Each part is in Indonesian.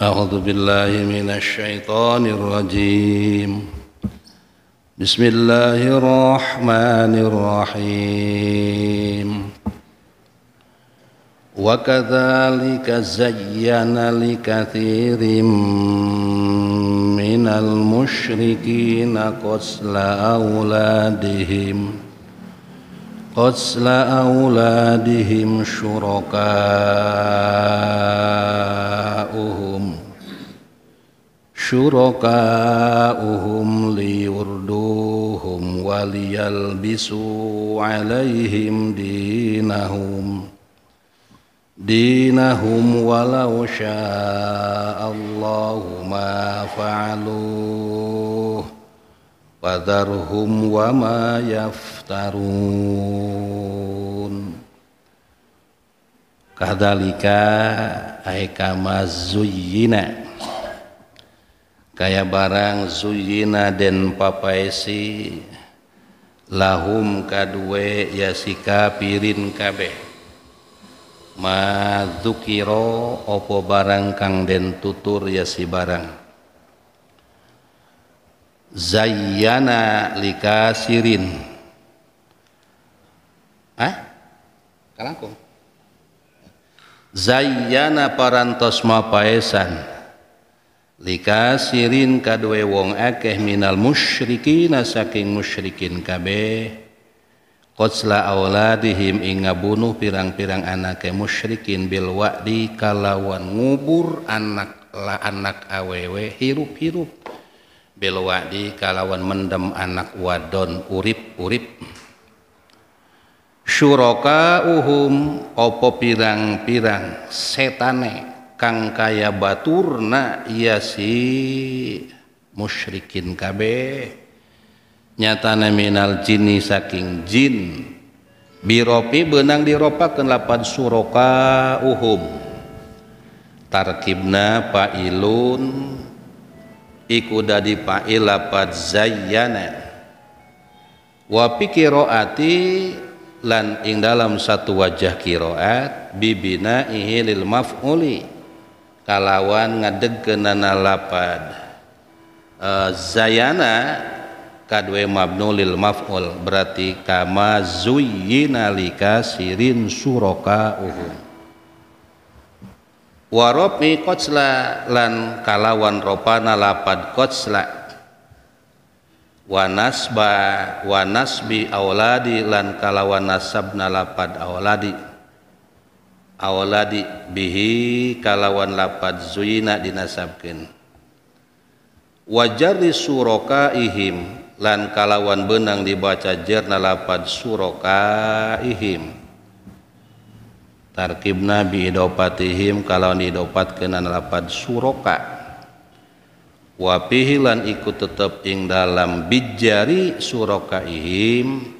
أعوذ بالله من الشيطان الرجيم بسم الله الرحمن الرحيم وكذلك زين لكثير من المشركين قتل أولادهم قتل أولادهم شركاءهم Shuroka hum li urdu hum walial bisu alaihim dinahum dinahum wallaushaa Allahu ma'faluh watarhum wa mayftarun kata lika aikamazu yina kaya barang zuyina den papaisi lahum kadue yasika pirin ma madzukiro opo barang kang den tutur yasi barang zayyana sirin Hah? Kalangkung Zayyana parantos mapaesan Lika sirin kadue wong akeh minal musyrikin saking musyrikin kabeh qatla auladihim inga bunuh pirang-pirang anake musyrikin bil wa'di kalawan ngubur anak la anak awewe hirup-hirup bil wa'di kalawan mendem anak wadon urip-urip syuraka uhum opo pirang-pirang setane kang kaya baturna iya si musyrikin kabe nyatana minal jini saking jin biropi benang diropa lapan suroka uhum tarkibna pailun iku dadi pail lapat zayyana wa pikiroati lan ing dalam satu wajah kiroat bibina ihilil maf'uli kalawan ngadegkeunana lapad e, zayana kadue mabnulil maf'ul berarti kama zuyyina sirin suroka uhum warobi kotsla lan kalawan ropana lapad kotsla wanasba wanasbi auladi lan kalawan nasabna lapad auladi Awaladi bihi kalawan lapad zuyina wajari suroka ihim lan kalawan benang dibaca jerna lapad suroka ihim tarkib nabi idopatihim kalawan kenan lapad suroka, wapihilan ikut tetep ing dalam bijari suroka ihim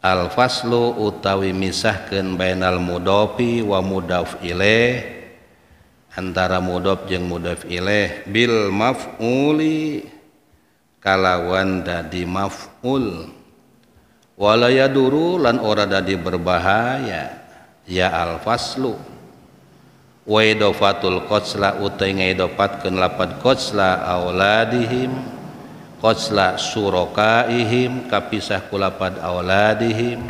al-faslu utawi misahkan bainal mudofi wa mudaf ilaih antara mudof jeng mudaf ilaih bil maf'uli kalawan dadi maf'ul walaya duru lan ora dadi berbahaya ya al-faslu wa idofatul qosla utai ngaidopatkeun lapad qosla auladihim qasla surakaihim kapisah kulapan auladihim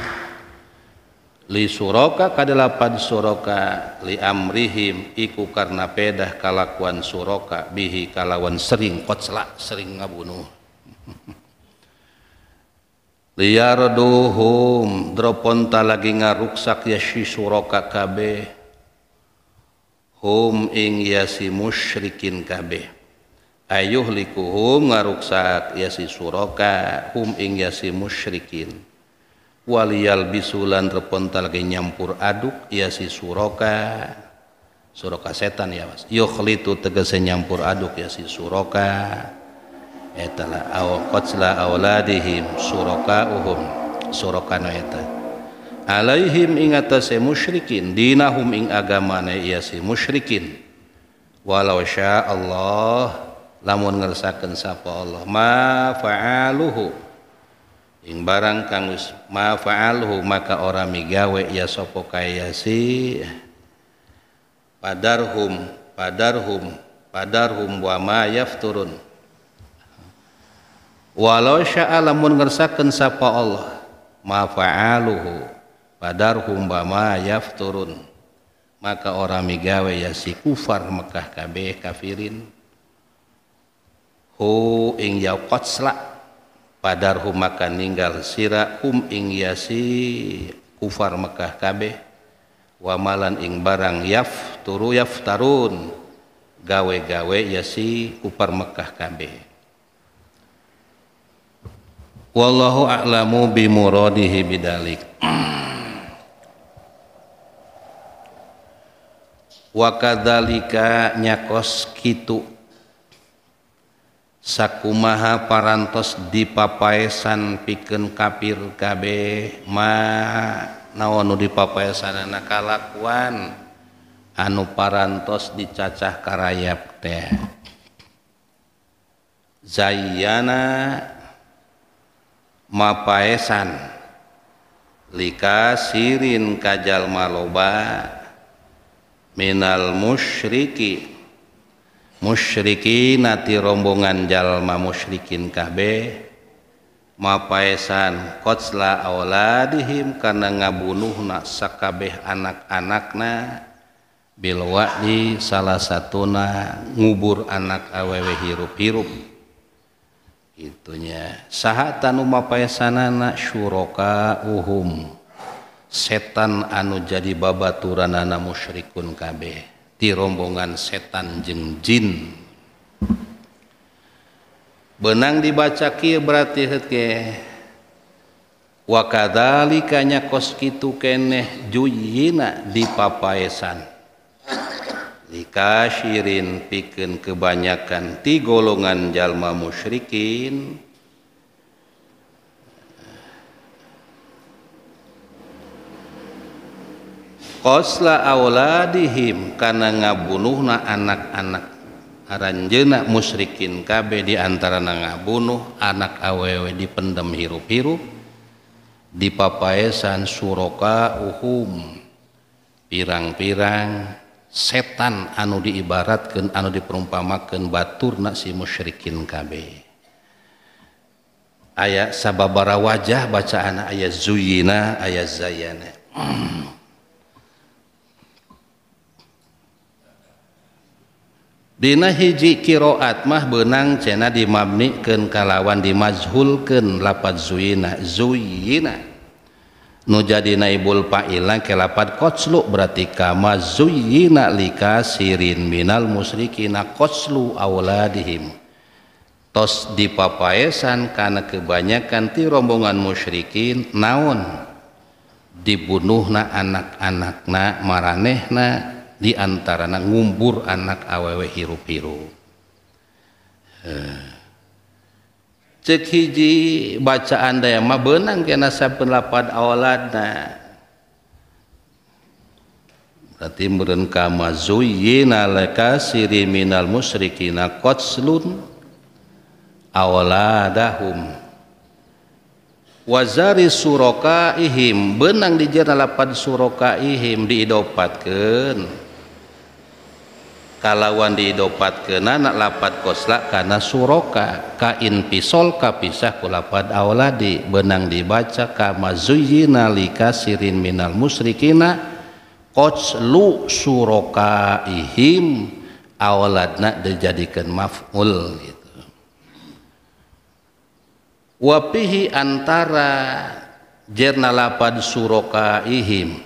li suroka kadelapan suroka li amrihim iku karena pedah kalakuan suroka bihi kalawan sering qasla sering ngabunuh liyarduhum droponta lagi ngaruksak ya si suroka kabe hum ing yasi musyrikin kabeh ayuh likuhum ngaruksak ya si suroka hum ing ya si musyrikin waliyal bisulan repontal ke nyampur aduk ya si suroka suroka setan ya mas yukhlitu tegese nyampur aduk ya si suraka etala aw qatla auladihim suroka uhum suroka no alaihim ing atase musyrikin dinahum ing agamane ya si musyrikin walau sya Allah lamun ngersakan sapa Allah ma fa'aluhu ing barang kangus ma fa'aluhu maka ora migawe ya sapa ya si padarhum padarhum padarhum wa ma yafturun walau sya'a lamun ngersakan sapa Allah ma fa'aluhu padarhum wa ma yafturun maka orang migawe ya si kufar Mekah kabeh kafirin hu ing ya qatsla padar humaka ninggal sira hum ing yasi kufar Mekah kabeh wamalan ing barang yaf turu yaf tarun gawe-gawe yasi kufar Mekah kabeh wallahu a'lamu bi muradihi bidalik wa kadzalika nyakos kitu Sakumaha paras di papaesan piken kapir Keh ma nau di papaesan nakalawan anu paras di cacah karayapte Za Maesan Lilika Sirin Kajal Maloba Minal musriki. musyrikin nati rombongan jallma musyrikin KB mapaesan kotla A dihimkana ngabunuh nasa kabeh anak-anak na bilwakdi salah satu na ngubur anak awewe hirup-hirup itunya sahatan umaapaesan na suroka uhum setan anu jadi babatura na na musyrikun KB rombongan setan je jinin benang dibacaki berarti walikaanya kokenina dian lika Syrin piken kebanyakan ti golongan Jalma musyrikin osla aula dihimkana ngabunuh na anak-anak hanjenak musyrikin KB diantara na ngabunuh anak awew di pendem hiru-piru diapaapayasan suroka uhum pirang-pirang setan anu dibararat ke anu di perumpamaken Batur na si musyrikin KB Hai aya sabababara wajah baca anak ayaah zuyina ayat Zayanne punya hijji kiroatmah benang cena dimamnikken kalawan dimajhulken lapat zuinaina nu jadi na Ibul palang kelapa koslu berarti mazuinalika sirrin Minal musyrikin na koslu Ahim tos di papaysan karena kebanya kanti rombongan musyrikin naon dibunuh na anak-anak na maaneh na di antara ngumbur anak awewe hirup-hiru eh. cek hiji bacaan daya ma benang kena saben lapad awaladna berarti meureun kama zuyyina lakasiri minal musyrikina qatslun awaladahum wazari suroka ihim benang di jana lapad surokaihim diidopatkeun kalawan didopat kena nak lapat kosla karena suroka kain pisol kapisah kulapat awladi benang dibaca kama zuyina lika sirin minal musrikina lu suroka ihim awladna dijadikan maf'ul gitu. wapihi antara jernalapad suroka ihim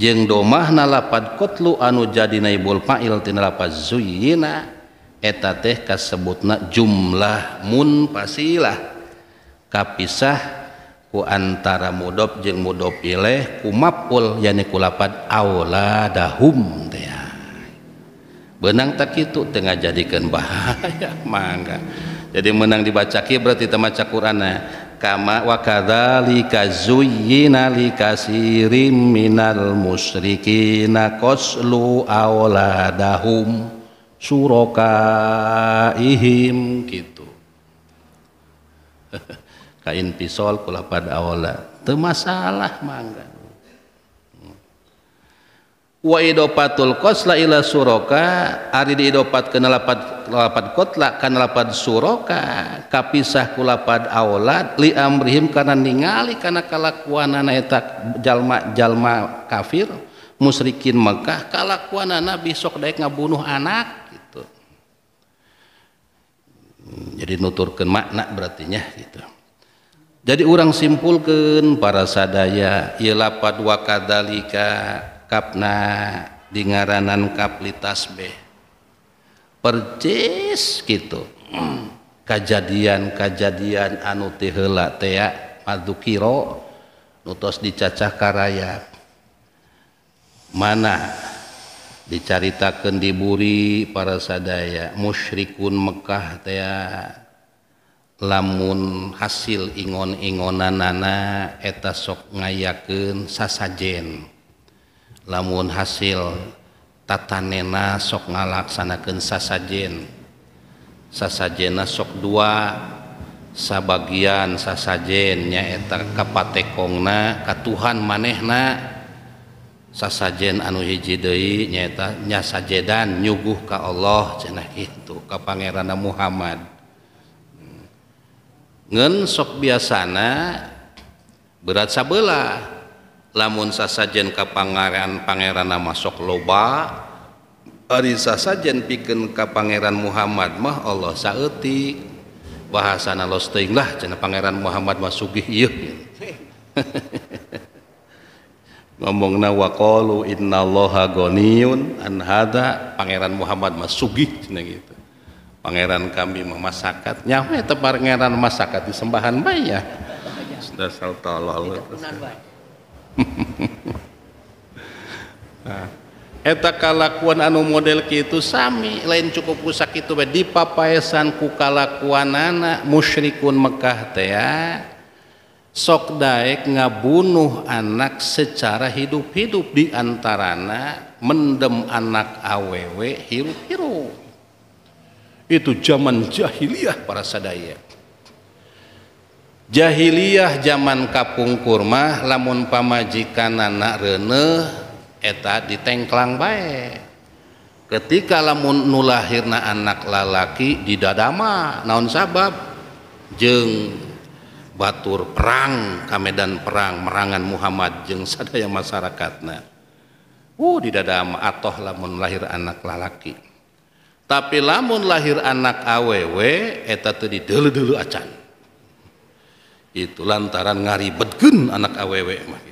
domah napat kotlu anu jadi nabuleta sebut jumlahmun pasila kapisah ku antara muddo je mudpil kumapul yapat A benang tak itu tengahgah jadikan bah mangga jadi menang dibacaki berarti temca Quran dan kama wa kadzalika zuyyina likasirim minal musyrikina qaslu awladahum surokaihim gitu kain pisol kulapan awla itu masalah mangga wa idopatul qasla ila suroka ari diidopat ke lapat lapat kotla kana lapat suroka kapisah ku lapat li amrihim karena ningali karena kalakuanana eta jalma-jalma kafir musyrikin Mekah kalakuanana besok daek ngabunuh anak gitu jadi nuturkan makna berartinya gitu jadi orang simpulkan para sadaya ilapat wakadalika punya Kapna digaraaranan kapitas B Perces gitu kejadian kajjadian anihlaka padronuttos dicacah karaya mana dicaritaken diburi para sada musyrikun Mekkah tea lamun hasil ingon-ingonan nana eta sok ngayaken sasajen. namun hasil tata nena sok ngalakksanaken saajjin sas jena sok dua sabagian sasajin nyater kapatekona katuhan manehna saaj anu hijjido nya nyasa jedan nyuguh ka Allah cenah itu ke Pangerana Muhammad hmm. ngen sok biasa berat sabela lamun sasajen ke pangeran pangeran nama sok loba ari sasajen pikeun ka pangeran Muhammad mah Allah saeutik bahasana los teuing lah cenah pangeran Muhammad mah sugih ieu ngomongna wa qalu innallaha ghaniyun an hada pangeran Muhammad mah sugih cenah gitu pangeran kami memasakat nyawa eta pangeran masakat disembahan bayah sudah saltolol eta kallakuan anu model Kitu Sami lain cukup pusak itu we di papayasan kukalakuuan anak musyriun Mekahtea sok Dayek ngabunuh anak secara hidup-hidup diantarana mendem anak awew hihiru Hai itu zaman jahiliyah para saddayak jahiliyah zaman kapung kurma lamun pamajikan anak rene eta ditengklang baik ketika lamun nulahirna anak lalaki di dadama naon sabab jeng batur perang kamedan perang merangan Muhammad jeng sadaya masyarakatnya uh di dadama atoh lamun lahir anak lalaki tapi lamun lahir anak awewe eta tadi dulu-dulu acan itu lantaran ngari betgun anak aww, mah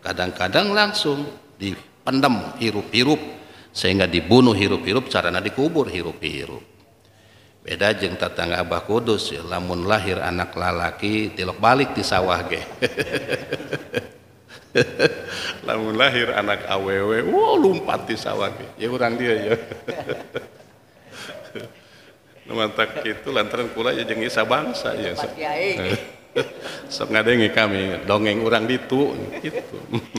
kadang-kadang langsung dipendem hirup-hirup sehingga dibunuh hirup-hirup carana dikubur hirup-hirup beda jeng tetangga Abah Kudus ya, lamun lahir anak lalaki tilok balik di sawah ge lamun lahir anak aww, wow lompat di sawah ge ya kurang dia ya nah, mantak itu lantaran kula ya jeng bangsa ya sok ngadengi kami dongeng orang itu, gitu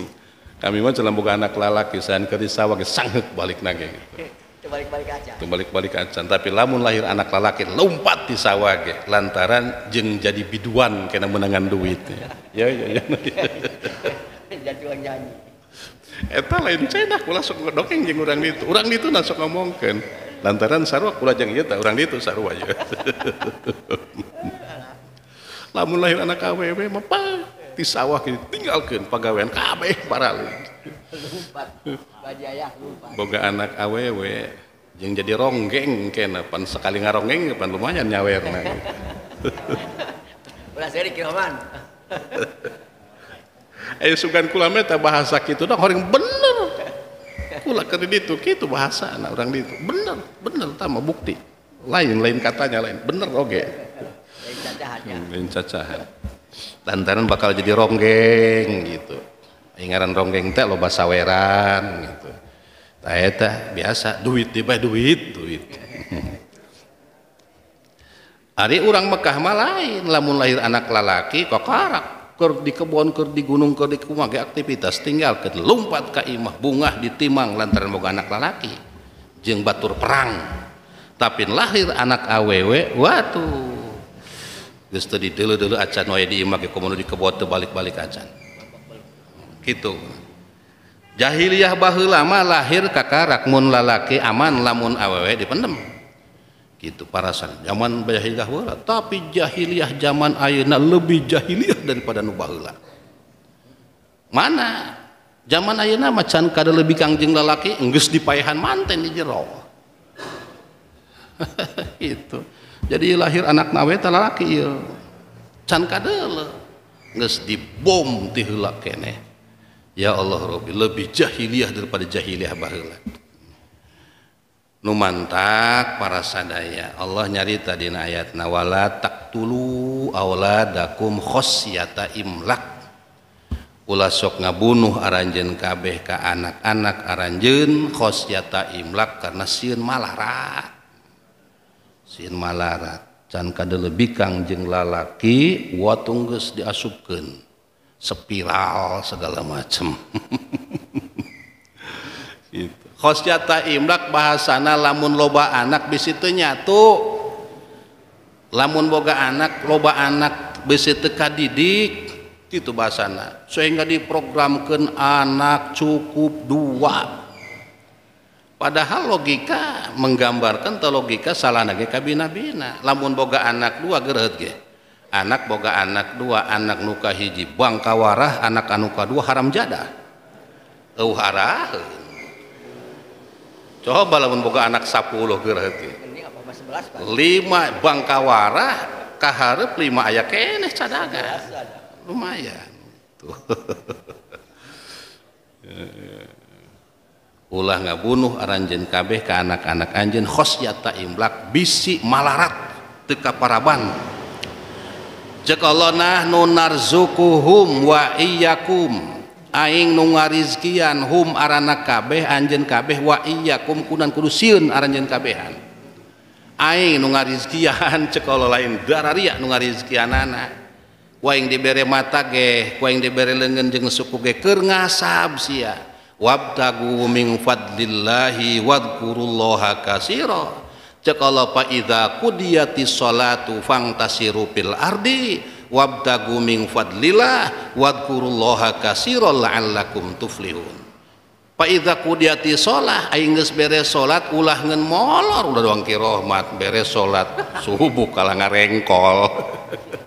kami mah celam buka anak lalaki saya ke sawah ke sanggup balik nage gitu. balik-balik aja balik-balik acan tapi lamun lahir anak lalaki lompat di sawah ge lantaran jeng jadi biduan kena menangan duit ya ya ya jadi uang nyanyi eta lain cenak kula sok dongeng jeng orang ditu Orang ditu nasok ngomong ngomongkeun lantaran sarua kula jeng ieu teh urang ditu sarua ya lamun lahir anak awewe mepah di sawah gitu tinggalkan pegawaian kabeh paralel boga anak awewe yang jadi ronggeng kena pan sekali ngaronggeng pan lumayan nyawer. ulah seri kiroman ayo sugan kulame meta bahasa kitu dong orang bener kula kerja ditu kitu bahasa anak orang ditu bener bener tama bukti lain lain katanya lain bener oke okay. Lilin hmm, cacahan. Lantaran bakal jadi ronggeng gitu. Ingaran ronggeng teh lo basaweran gitu. taeta biasa duit tiba duit duit. hari orang Mekah mah lamun lahir anak lalaki karak ker di kebun, ker di gunung ker di kumah ke aktivitas tinggal ke lompat ke imah bunga ditimang lantaran moga anak lalaki jeng batur perang tapi lahir anak awewe waduh geus teu dideuleud-deuleud acan wae di imah komodo dikebot teu balik-balik acan gitu jahiliyah baheula mah lahir kakarak mun lalaki aman lamun awewe dipendem gitu parasan zaman jahiliyah baheula tapi jahiliyah zaman ayeuna lebih jahiliyah daripada nu baheula mana zaman ayeuna macan kada lebih kangjeng lalaki enggeus dipayahan manten di jero gitu jadi lahir anak nawa tanlaki ya Allah lebih jahiliyah daripada jahiliyah barulah numantak para sadaya Allah nyarita di ayat nawala taktulu aulata im ngabunuh aranjen kabeh ke anak-anak arannje khosyata imlak karenair mal raat Malat canka lebih Ka jeng lalakitung diasukan spiral segala macamsnyata Imrak bahasana lamun loba anak bis situnya tuh lamun boga anak loba anak besi teka didik itu bahasana sehingga diprogramkan anak cukup dua padahal logika menggambarkan atau logika salah lagi kabina-bina lamun boga anak dua geret ge anak boga anak dua anak nuka hiji bangka warah anak anuka dua haram jada tuh harah. coba lamun boga anak sepuluh geret ge lima bangka warah kaharep lima ayak kene cadaga lumayan tuh punya nga bunuharanjen kabeh ke anak-anak anjin hosya talakk bisik malarat teka paraban cekolona nunar zuku hum wa ainga rizkian hum araak kabeh anj kabeh waiya kum kunankuru si aran han Ainga rizkihan cekolo laingarariaa ki naana waing di bere mata geh koing diberre le jeng suku gehker nga sahab si wabtagu min fadlillahi wadkurullaha katsira cekala fa idza qudiyatis salatu fantasiru fil ardi wabtagu min fadlillah wadkurullaha kasiro la'allakum tuflihun fa idza qudiyatis shalah aing geus beres solat. ulah ngen molor udah doang ki rahmat beres salat subuh kala ngarengkol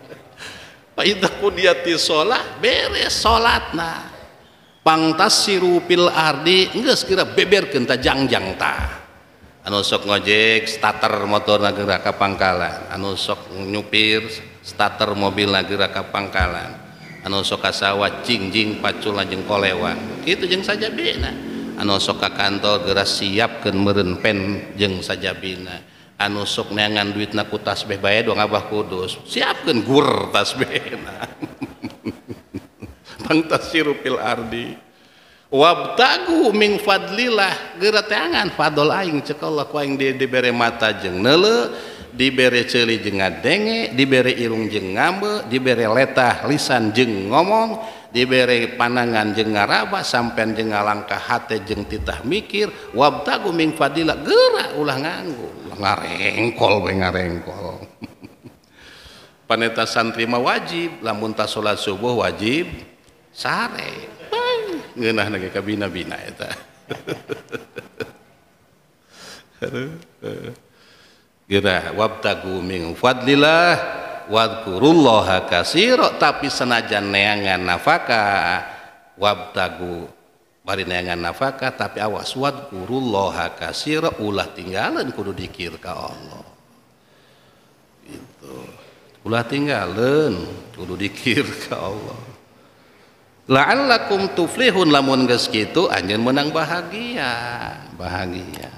fa idza kudiati solah. beres salatna pantas sirupil Ardi enggak sekira beber kenjangjangta anusok ngojek startr motor na geraka pangkalan anusok nyuppir startr mobil na geraka pangkalan anusosooka sawwat cincjing pacula lajeng kolewa gitu jeng saja Bi an sooka kantor geras siapken mepen jeng sajabinana anusoknya ngan duit nakutas behbaya doang Abah Kudus siapkan gur tas bena mau siruparddiwab Ming Fadlah geraangan faing di bere mata jengle di bere celi jeng denge diberre iung jeng ngambe di bere letah lisan jeng ngomong diberre panangan jeng ngaah sampe jeng ngalangkah H jeng titah mikirwabgu Ming Fadlah gerak u ngang ngarengkol ngarengkol paneta santrima wajib lamuntnta salalat Subuh wajib sare ngeunah nage ka bina eta gerah wabtagu min fadlillah wadkurullaha kasiro tapi senajan neangan nafaka wabtagu bari neangan nafaka tapi awas wadkurullaha kasiro ulah tinggalan kudu dikir ka Allah itu ulah tinggalan kudu dikir ka Allah la'allakum tuflihun lamun geus kitu anjeun menang bahagia bahagia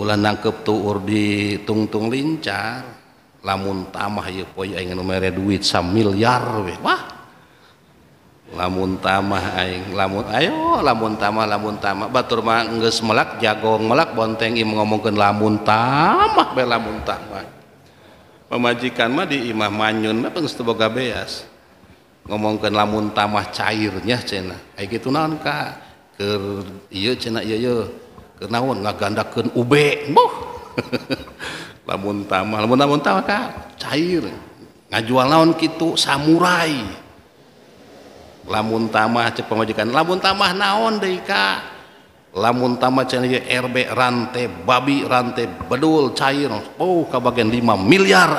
ulah nangkep tuur di tungtung lincar lamun tamah ieu poe aing nu mere duit sa miliar we wah lamun tamah aing lamun ayo lamun tamah lamun tamah batur mah geus melak jagong melak bonteng im ngomongkeun lamun tamah be lamun tamah pemajikan mah di imah manyun mah geus boga beas punya ngomongkan lamun tamah cairnya cena gitu naon nada la cair ngajual laon ki samurai lamun taahk pemaajkan labun tamah naon lamunb ranante babi rante bedul cair ka bagian 5 miliar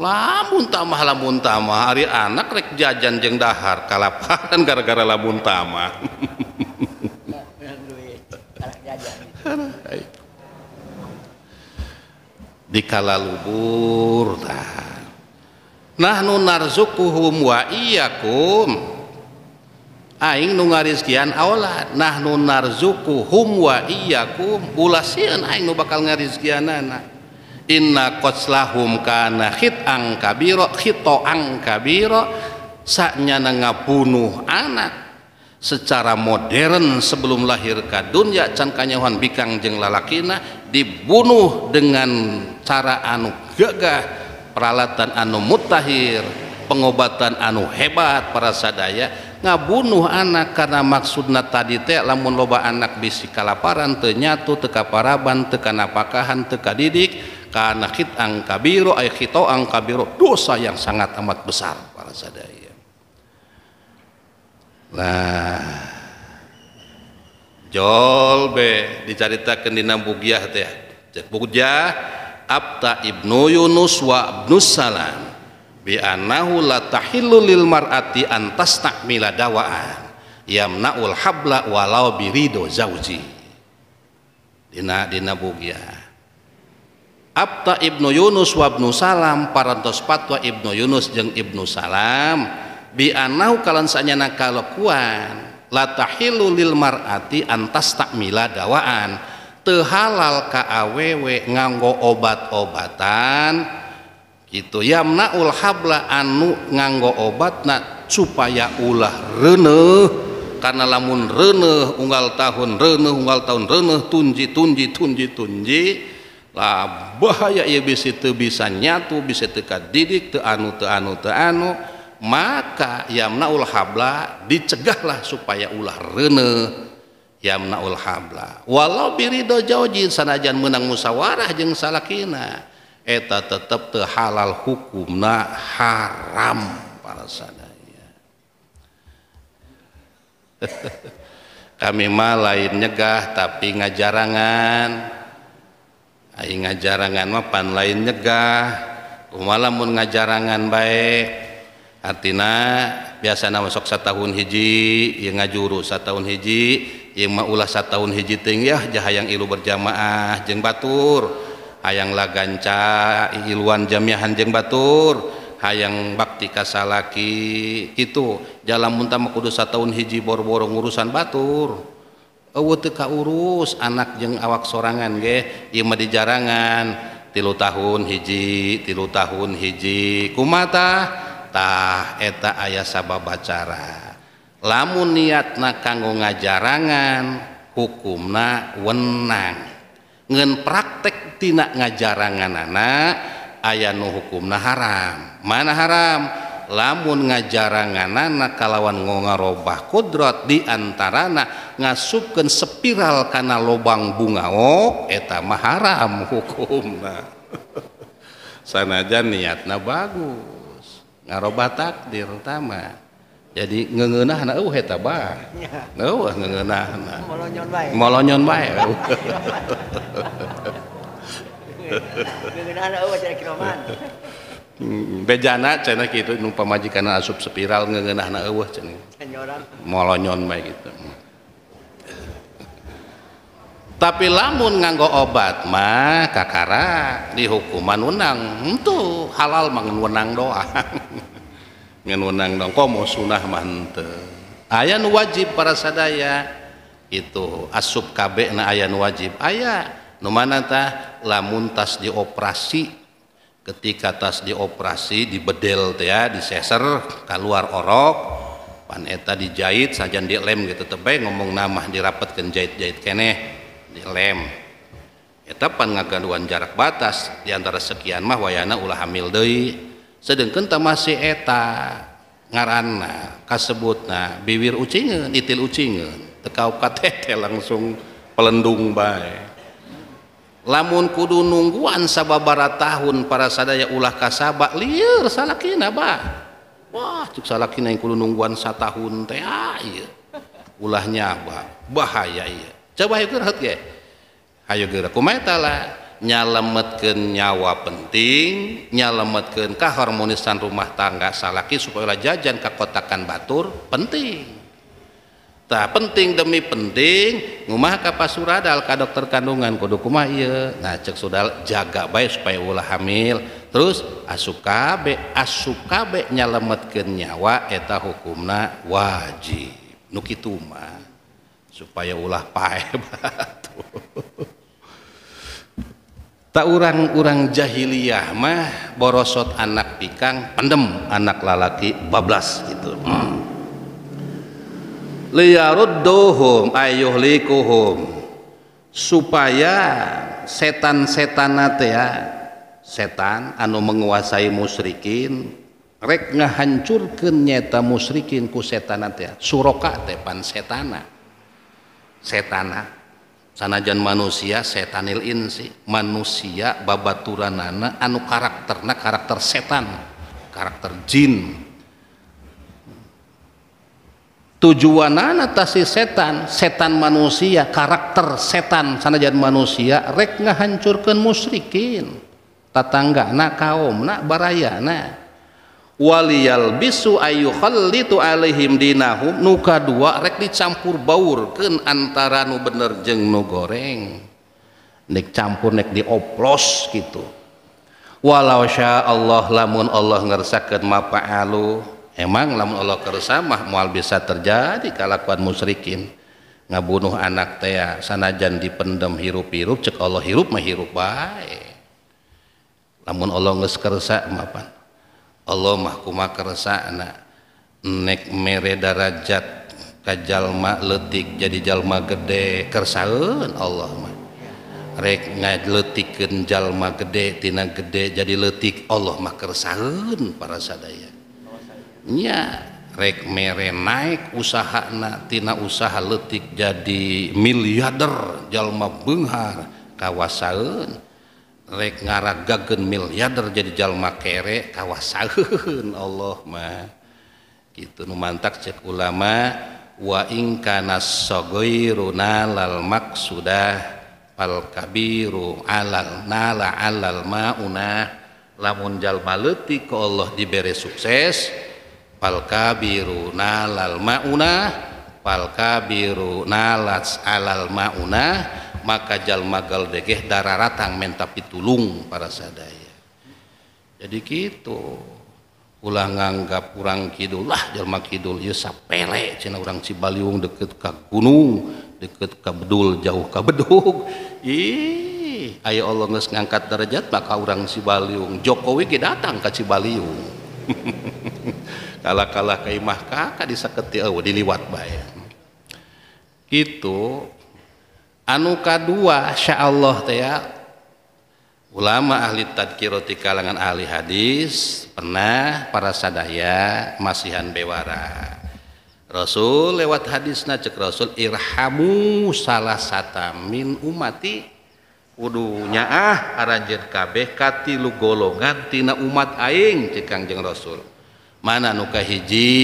lamun tamah lamun tamah hari anak rek jajan jeng dahar kalaparan gara-gara lamun tamah di kala lubur nah nu narzukuhum wa iyakum aing nu ngarizkian aulad nu narzukuhum wa iyakum ulasian aing nu bakal ngarizkianana inna qatslahum kana khit'an kabira khito'an kabira saknya nengabunuh anak secara modern sebelum lahir ke dunia can kanyawan bikang jeng lalakina dibunuh dengan cara anu gagah peralatan anu mutahir pengobatan anu hebat para sadaya ngabunuh anak karena maksudna tadi teh lamun loba anak bisi kalaparan ternyatu teka paraban teka napakahan teka didik karena ang kabiru ay ang kabiru dosa yang sangat amat besar para sadaya nah jolbe diceritakan di Bugiah teh cek Bugiah Abta ibnu Yunus wa ibnu Salam bi anahu la tahillu lil mar'ati antas takmila dawaan yamna'ul habla walau birido zauji dina dina Bugiah Abta Ibnu Yunus wa Ibnu Salam parantos patwa Ibnu Yunus jeng Ibnu Salam bi anau kalan sanyana kalakuan la tahilu lil mar'ati antas takmila dawaan teu halal ka awewe nganggo obat-obatan gitu yamnaul habla anu nganggo obatna supaya ulah reuneuh karena lamun reneh unggal tahun reneh unggal tahun reneh tunji tunji tunji tunji bahaya bis itu bisa nyatu bisa tekat didk ke anuanuanu maka yamnaul habla dicegahlah supaya ulah rene yamnaul habla walau birho jauj sanajan menang musyawarah jeung salahkinah eta tetap te halal hukum na haram para sad kami mal nyegah tapi nga jarangan yang Aing ngajarangan mah pan lain nyegah umalamun ngajarangan baik artina biasa nama sok satahun hiji yang ngajuru satahun hiji yang mau ulah setahun hiji ting ya jahayang ilu berjamaah jeng batur hayang laganca iluan jamiahan jeng batur hayang bakti kasalaki itu jalan muntah kudu setahun hiji bor-bor ngurusan batur ka urus anak jeung awak sorangan geh I di jarangan tilu tahun hiji tilu tahun hiji ku matatah eta ayasaba bacara lamu niat na kanggo ngajarangan hukumna wenang en praktektina ngajarangan anak ayaah nu hukum na haram mana haram? lamun ngajarangan na anak kalawan ngo ngaroba kudrat diantara anak ngasuke spiralkana lobang bunga eta maram hukum na sana aja niat na bagus ngarobatak diutama jadingengenah na uh tablon bejana cina gitu nu pamajikan asup spiral ngegenah na eueuh molo molonyon baik gitu tapi lamun nganggo obat mah kakara dihukuman unang wenang itu halal mangen doa doang ngan wenang dong komo sunah mah wajib para sadaya itu asup kabe na ayan wajib ayah nu mana tah lamun tas dioperasi ketika tas dioperasi dibedel ya diseser keluar orok pan eta dijahit sajan dilem gitu teh ngomong nama dirapatkeun jahit-jahit keneh dilem eta pan ngagaduan jarak batas di antara sekian mah wayana ulah hamil deui sedengkeun teh masih eta ngaranna kasebutna bibir ucingen itil ucingen, teu kaopat teh langsung pelendung bae namun kudu nungguan sabababara tahun para sadaya ulah kasaba liar salahkin Wah nungn satu tahun u nya bahaya nyalemet ke nyawa penting nyalemet kekah harmonisan rumah tangga salaki supaya jajan ke kotakan Batur penting Tak penting demi penting ngumah ka pasuradal ka dokter kandungan kudu kumaha Nah, cek sudah jaga baik supaya ulah hamil. Terus asuka kabe, asuka kabe nyalametkeun nyawa eta hukumna wajib. nuki tuma mah supaya ulah pae Tak urang-urang jahiliyah mah borosot anak pikang pendem anak lalaki bablas gitu. Hmm liyarudduhum ayuhlikuhum supaya setan-setan ya setan anu menguasai musyrikin rek ngahancurkeun nyeta musyrikin ku setan teh ya. suroka teh pan setana setana sanajan manusia setanil insi manusia babaturanana anu karakterna karakter setan karakter jin tujuan si setan setan manusia karakter setan sana sanajan manusia rek ngahancurkan musyrikin tetangga na kaum na baraya na waliyal bisu ayu khallitu alaihim dinahum nuka dua rek dicampur baur ken antara nu bener jeng nu goreng nek campur nek dioplos gitu walau sya Allah lamun Allah ngersakan mapa'alu emang lamun Allah keresamah mah mual bisa terjadi kalakuan musyrikin ngabunuh anak teh ya, sanajan dipendem hirup-hirup cek Allah hirup mah hirup baik. lamun Allah geus kersa mapan Allah mah kumaha kersa anak nek mere darajat kajalma letik jadi jalma gede kersaun Allah mah rek ngaletikeun jalma gede tina gede jadi letik Allah mah kersaun para sadaya Ni rek mere naik usaha tina usaha letik jadi milider Jalmahar kawasanrek ngarat gagen milider jadi jallma kerek kawasan Allahmah itu numantak cek ulama waingkana sogoalmak sudah kabiru la una lamun jalba lettik Allah diberre sukses. Palkabirunalal mauuna palkabiru nalat alal mauuna makajallmaal degeh darah ratng menta pitulung para sadaya jadi gitu ulang nganggap kurang Kidullah Jalma Kidul yusap pele C orang sibaliung deket Ka gunung deket kabedul jauhkabedug Ayo olong ngangkat derajat maka orang sibaliung Jokowi kita datang ka Cibaliung kala kalah keimah kakak disaketi eueuh diliwat bayar. gitu anu kadua insyaallah teh ya ulama ahli tadkirati kalangan ahli hadis pernah para sadaya masihan bewara Rasul lewat hadisna cek Rasul irhamu salah sata min umati wudunya ah aranjen kabeh katilu golongan tina umat aing cek Kangjeng Rasul punya mana ka hijji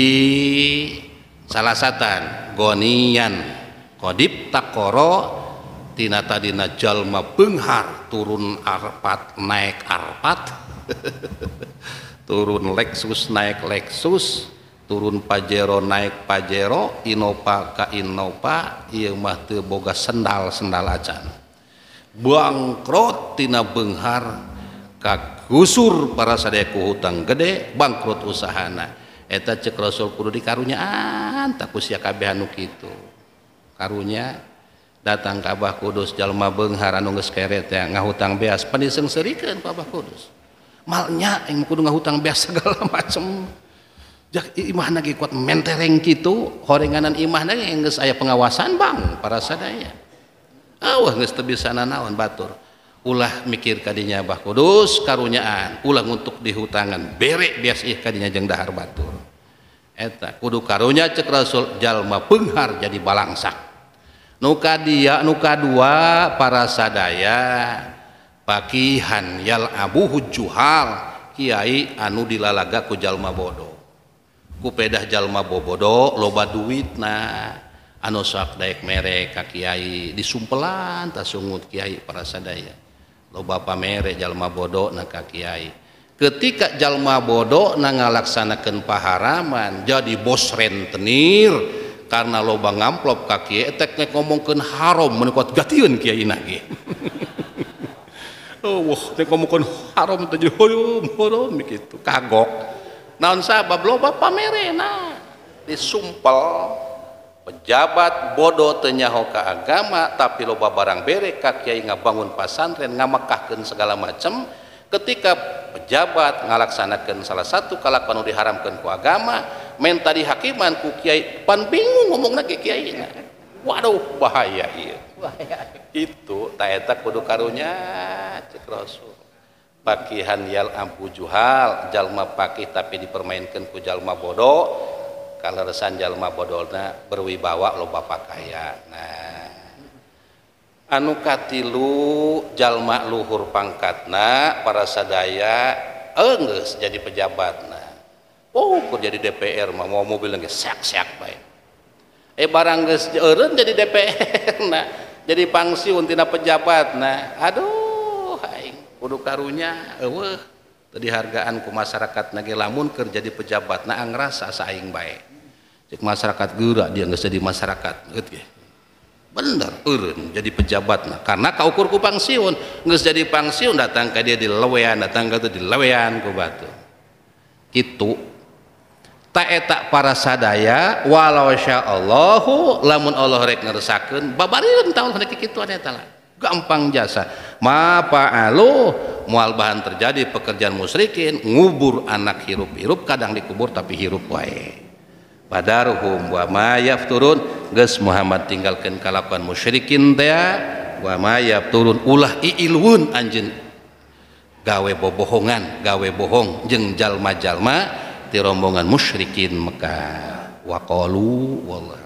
salahsatan goniian kodi takororo Tina Tadina Jalma Benghar turun Ararpat naik Alpat turun Lexus naik Lexus turun Pajero naik Pajero Innovaopa ka Innova Imahtu Boga sendal sendal acan buangkro Tina Benghar kaki gusur para sadeku hutang gede bangkrut usahana eta cek Rasul kudu dikaruniaan tak usia anu kitu karunya datang kabah kudus jalma benghar anu geus keret ya ngahutang beas paniseng ka kabah kudus malnya yang kudu ngahutang beas segala macem jak imah nagi kuat mentereng kitu horenganan imah nagi yang geus aya pengawasan bang para sadaya awah geus teu bisa naon batur mikir tadinya Bah Kudus karunan ulang untuk di huttangan berek diaih tadinya Jeng Dahar Batur enak kudu-karunnya cetras Jalma penghar jadi ballangsa nuka dia nuka dua parasadaa Pakhan yal Abu Hujuhal Kyai anu di Lalagaku Jalmabodo kupeddah Jalma Bobodo loba duitna anu sak Dayek merek ka Kyai di Sumpeln tasungu Kyai para sada Lobapa mere jalma bodoh na ka ketika jalma bodoh na ngalaksanakan paharaman jadi bos rentenir karena lobang amplop kaki Kiai teknya ngomongkan haram menikmati gatian Kiai nagih. oh tek ngomongkan haram tujuh hoyum hoyum gitu kagok naon sabab lobapa mere na disumpel pejabat bodoh tenyaho ke agama tapi loba barang bere kakiai ngabangun pasantren ngamakahkan segala macam ketika pejabat ngalaksanakan salah satu kalakuan diharamkan ku agama men tadi hakiman ku kiai pan bingung ngomong lagi kiai waduh bahaya iya bahaya itu tak etak kudu karunya cek rasul pakihan yal ampu juhal jalma pakih tapi dipermainkan ku jalma bodoh kaleresan jalma bodolna berwibawa loba pakaya nah anu katilu jalma luhur pangkatna para sadaya enggak jadi pejabatna oh kur jadi DPR mah mau mobil geus sak-sak baik eh barang geus eureun jadi DPR nah jadi pangsiun tina pejabat nah aduh aing kudu karunya eueuh tadi hargaan ku masyarakat nage lamun kerja di pejabat na ngerasa saing baik cek masyarakat geura dia nggak jadi masyarakat gitu bener urun jadi pejabat nah karena kaukur ku pangsiun nggak jadi pangsiun datang ke dia di lewean datang ke tuh di lewean ku batu itu tak etak para sadaya walau sya Allahu lamun Allah rek ngeresakeun babarieun taun hendak kitu eta gampang jasa ma fa'alu mual bahan terjadi pekerjaan musyrikin ngubur anak hirup-hirup kadang dikubur tapi hirup wae padaruhum wa ma yafturun geus Muhammad tinggalkan kalakuan musyrikin teh ya. wa ma yafturun ulah iilun anjeun gawe bobohongan gawe bohong jeng jalma-jalma ti rombongan musyrikin Mekah waqalu wallah